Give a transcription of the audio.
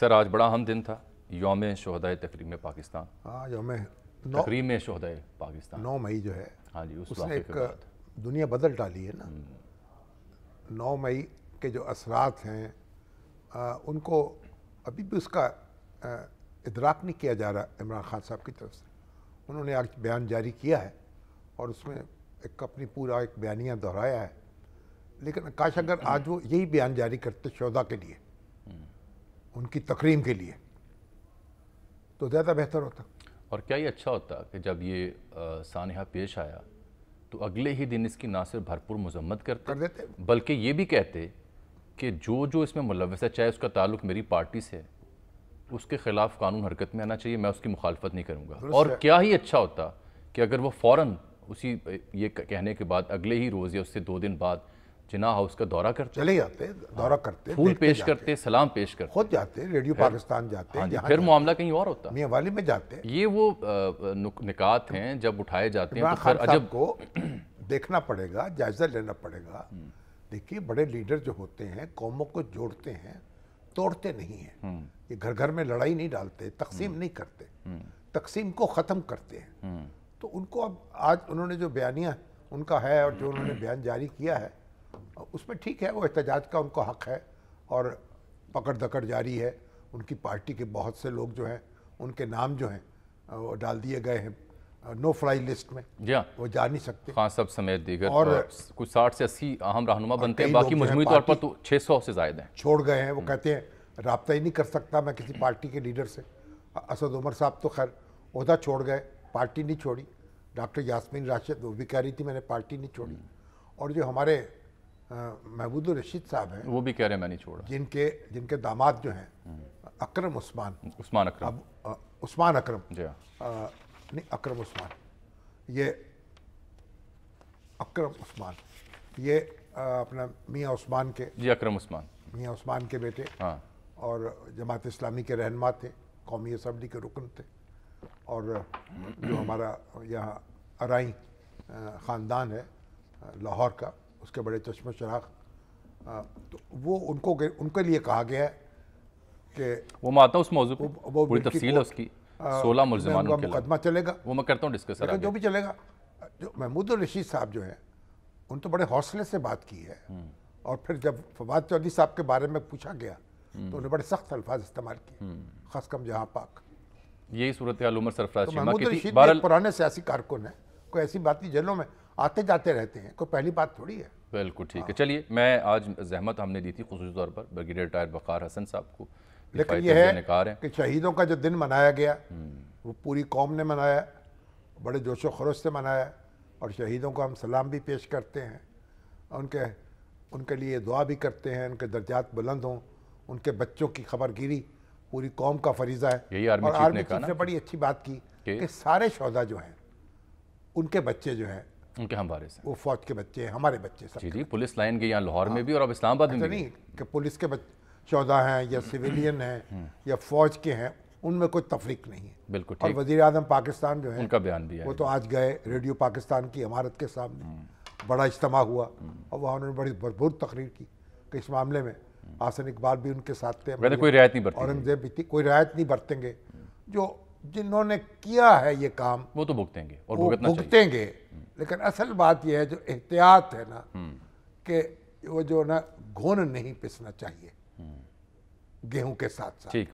Sir आज बड़ा अहम दिन था योम शहदाय तकरीब पाकिस्तान हाँ योम तकरीब शहदाय पाकिस्तान नौ मई जो है हाँ जी उस उसने एक दुनिया बदल डाली है ना हम्म। नौ मई के जो असरात हैं आ, उनको अभी भी उसका आ, इदराक नहीं किया जा रहा इमरान खान साहब की तरफ से उन्होंने आज बयान जारी किया है और उसमें एक अपनी पूरा एक बयानिया दोहराया है लेकिन काश अगर आज वो यही बयान जारी करते शोधा के लिए उनकी तकरीम के लिए तो ज़्यादा बेहतर होता और क्या ये अच्छा होता कि जब ये सानहा पेश आया तो अगले ही दिन इसकी ना सिर्फ भरपूर मजम्मत करते कर देते बल्कि ये भी कहते कि जो जो इसमें मुलवस है चाहे उसका ताल्लुक मेरी पार्टी से है उसके खिलाफ कानून हरकत में आना चाहिए मैं उसकी मुखालफत नहीं करूँगा और क्या ही अच्छा होता कि अगर वो फ़ौर उसी ये कहने के बाद अगले ही रोज़ या उससे दो दिन बाद जिना हाउस का दौरा करते चले जाते दौरा करते हाँ, फूल पेश करते सलाम पेश करते खुद जाते रेडियो पाकिस्तान जाते हाँ फिर मामला कहीं और होता मियाँ वाली में जाते ये वो निकात हैं जब उठाए जाते हैं तो अजब को देखना पड़ेगा जायजा लेना पड़ेगा हम्म। देखिए बड़े लीडर जो होते हैं कौमों को जोड़ते हैं तोड़ते नहीं हैं हम्म। ये घर घर में लड़ाई नहीं डालते तकसीम हम्म। नहीं करते तकसीम को ख़त्म करते हैं तो उनको अब आज उन्होंने जो बयानिया उनका है और जो उन्होंने बयान जारी किया है उसमें ठीक है वो एहतजाज का उनको हक है और पकड़ दकड़ जारी है उनकी पार्टी के बहुत से लोग जो हैं उनके नाम जो हैं वो डाल दिए गए हैं नो फ्लाई लिस्ट में जी हाँ। वो जा नहीं सकते खान हाँ, सब समेत दीगर और कुछ साठ से अस्सी अहम रहनुमा बनते हैं बाकी मजमू तौर पर तो छः सौ से ज्यादा हैं छोड़ गए हैं वो हम्म। कहते हैं रबता ही नहीं कर सकता मैं किसी पार्टी के लीडर से असद उमर साहब तो खैर उहदा छोड़ गए पार्टी नहीं छोड़ी डॉक्टर यासमीन राशिद वो भी कह रही थी मैंने पार्टी नहीं छोड़ी हम्म। और जो हमारे महबूद रशीद साहब हैं वो भी कह रहे हैं मैंने छोड़ा जिनके जिनके दामाद जो हैं अक्रम उस्मान उस्मान अक्रम अब उस्मान अक्रम जी हाँ। नहीं अक्रम उस्मान ये अक्रम उस्मान ये अपना मियाँ उस्मान के जी अक्रम उस्मान मियाँ उस्मान के बेटे हाँ और जमात इस्लामी के रहनमा थे कौमी असम्बली के रुकन थे और जो हमारा यहाँ अराई ख़ानदान है लाहौर का उसके बड़े चश्मे चराग तो वो उनको उनके लिए कहा गया है कि वो मैं आता हूँ उस मौजूद पूरी तफसील है उसकी सोलह मुलजमान का मुकदमा चलेगा वो मैं करता हूँ डिस्कस लेकिन जो भी चलेगा जो महमूद रशीद साहब जो हैं उन तो बड़े हौसले से बात की है हम्म। और फिर जब फवाद चौधरी साहब के बारे में पूछा गया हम्म। तो उन्हें बड़े सख्त अल्फाज इस्तेमाल किए हम्म। खास कम जहाँ पाक यही सूरत उमर सरफराज तो महमूद रशीद पुराने सियासी कारकुन है कोई ऐसी बात नहीं जेलों में आते जाते रहते हैं कोई पहली बात थोड़ी है बिल्कुल ठीक है हाँ। चलिए मैं आज जहमत हमने दी थी खसूस तौर पर ब्रिगेडियर रिटायर बकार हसन साहब को लेकिन यह है कि शहीदों का जो दिन मनाया गया हम्म। वो पूरी कौम ने मनाया बड़े जोश खरोश से मनाया और शहीदों को हम सलाम भी पेश करते हैं उनके उनके लिए दुआ भी करते हैं उनके दर्जात बुलंद हों उनके बच्चों की खबरगिरी पूरी कौम का फरीज़ा है यही आर्मी और आर्मी चीफ ने बड़ी अच्छी बात की कि सारे शौदा जो हैं उनके बच्चे जो हैं उनके हम वारिस हैं वो फौज के बच्चे हैं हमारे बच्चे सब जी जी पुलिस लाइन के यहाँ लाहौर में हाँ। भी और अब इस्लामाबाद में नहीं कि पुलिस के चौदह हैं या सिविलियन हैं हम्म। या फौज के हैं उनमें कोई तफरीक नहीं है बिल्कुल और वजीर अजम पाकिस्तान जो है उनका बयान भी है वो तो आज गए रेडियो पाकिस्तान की इमारत के सामने हम्म। बड़ा इज्तम हुआ हम्म। और वहाँ उन्होंने बड़ी भरपूर तकरीर की कि इस मामले में आसन इकबाल भी उनके साथ थे कोई रियायत नहीं औरंगजेब भी थी कोई रियायत नहीं बरतेंगे जो जिन्होंने किया है ये काम वो तो भुगतेंगे और भुगतेंगे लेकिन असल बात यह है जो एहतियात है ना हम्म। कि वो जो ना घोन नहीं पिसना चाहिए हम्म। गेहूं के साथ साथ ठीक